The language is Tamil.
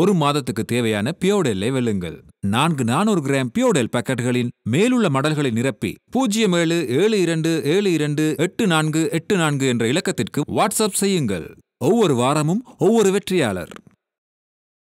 ஒரு மாதத்துக்கு தேவையான பியோடெல்லை வெல்லுங்கள் நான்கு நானூறு கிராம் பியோடெல் பாக்கெட்டுகளின் மேலுள்ள மடல்களை நிரப்பி பூஜ்ஜியம் ஏழு ஏழு இரண்டு ஏழு இரண்டு எட்டு நான்கு எட்டு நான்கு என்ற இலக்கத்திற்கு வாட்ஸ்அப் செய்யுங்கள் ஒவ்வொரு வாரமும் ஒவ்வொரு வெற்றியாளர்